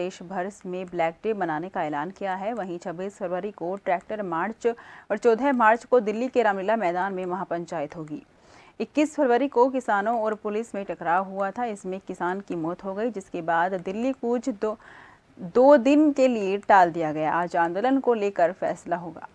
देश भर में ब्लैक डे मनाने का ऐलान किया है वहीं 26 फरवरी को ट्रैक्टर मार्च और 14 मार्च को दिल्ली के रामलीला मैदान में महापंचायत होगी 21 फरवरी को किसानों और पुलिस में टकराव हुआ था इसमें किसान की मौत हो गई जिसके बाद दिल्ली कूच दो, दो दिन के लिए टाल दिया गया आज आंदोलन को लेकर फैसला होगा